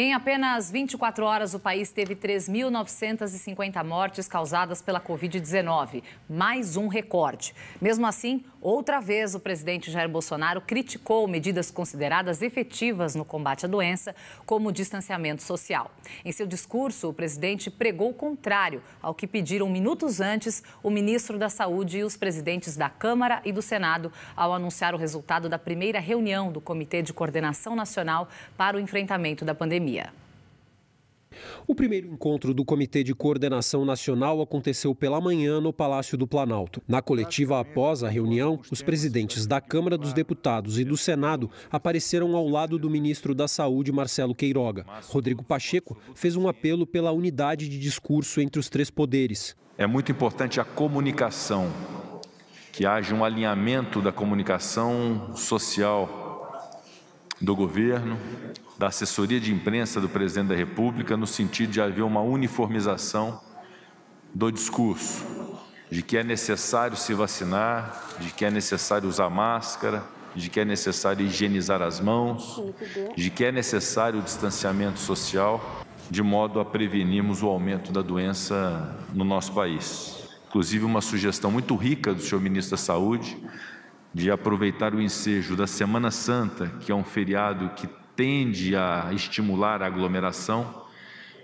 em apenas 24 horas, o país teve 3.950 mortes causadas pela Covid-19, mais um recorde. Mesmo assim, outra vez o presidente Jair Bolsonaro criticou medidas consideradas efetivas no combate à doença, como o distanciamento social. Em seu discurso, o presidente pregou o contrário ao que pediram minutos antes o ministro da Saúde e os presidentes da Câmara e do Senado ao anunciar o resultado da primeira reunião do Comitê de Coordenação Nacional para o Enfrentamento da Pandemia pandemia. O primeiro encontro do Comitê de Coordenação Nacional aconteceu pela manhã no Palácio do Planalto. Na coletiva após a reunião, os presidentes da Câmara dos Deputados e do Senado apareceram ao lado do ministro da Saúde, Marcelo Queiroga. Rodrigo Pacheco fez um apelo pela unidade de discurso entre os três poderes. É muito importante a comunicação, que haja um alinhamento da comunicação social do governo, da assessoria de imprensa do presidente da República, no sentido de haver uma uniformização do discurso, de que é necessário se vacinar, de que é necessário usar máscara, de que é necessário higienizar as mãos, de que é necessário o distanciamento social, de modo a prevenirmos o aumento da doença no nosso país. Inclusive, uma sugestão muito rica do senhor ministro da Saúde de aproveitar o ensejo da Semana Santa, que é um feriado que tende a estimular a aglomeração,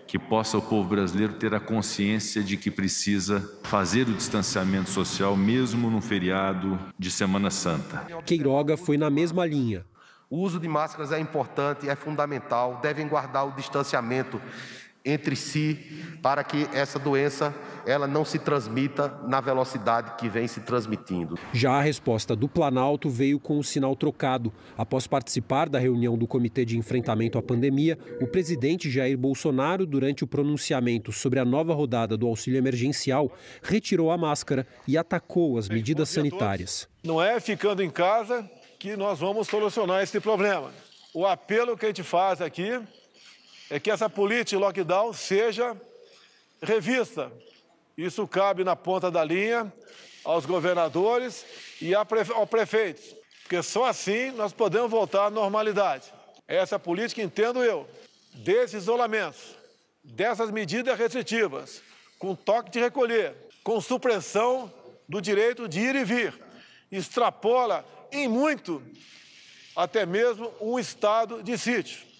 que possa o povo brasileiro ter a consciência de que precisa fazer o distanciamento social mesmo no feriado de Semana Santa. Queiroga foi na mesma linha. O uso de máscaras é importante, é fundamental, devem guardar o distanciamento entre si para que essa doença ela não se transmita na velocidade que vem se transmitindo. Já a resposta do Planalto veio com o um sinal trocado. Após participar da reunião do Comitê de Enfrentamento à Pandemia, o presidente Jair Bolsonaro, durante o pronunciamento sobre a nova rodada do auxílio emergencial, retirou a máscara e atacou as medidas sanitárias. Não é ficando em casa que nós vamos solucionar esse problema. O apelo que a gente faz aqui é que essa política de lockdown seja revista. Isso cabe na ponta da linha aos governadores e ao prefeito, porque só assim nós podemos voltar à normalidade. Essa política, entendo eu, desses isolamentos, dessas medidas restritivas, com toque de recolher, com supressão do direito de ir e vir, extrapola em muito até mesmo um estado de sítio.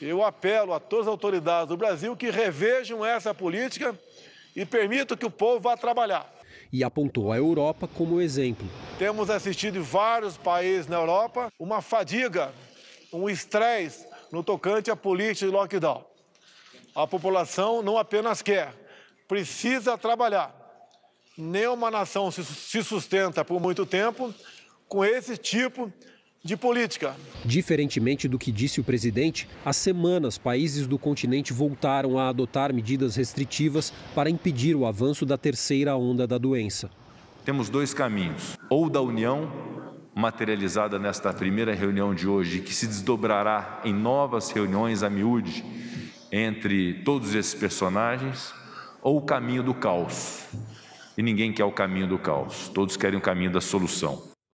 Eu apelo a todas as autoridades do Brasil que revejam essa política e permitam que o povo vá trabalhar. E apontou a Europa como exemplo. Temos assistido em vários países na Europa uma fadiga, um estresse no tocante à política de lockdown. A população não apenas quer, precisa trabalhar. Nenhuma nação se sustenta por muito tempo com esse tipo de de política. Diferentemente do que disse o presidente, há semanas países do continente voltaram a adotar medidas restritivas para impedir o avanço da terceira onda da doença. Temos dois caminhos: ou da União, materializada nesta primeira reunião de hoje, que se desdobrará em novas reuniões a miúde entre todos esses personagens, ou o caminho do caos. E ninguém quer o caminho do caos, todos querem o caminho da solução.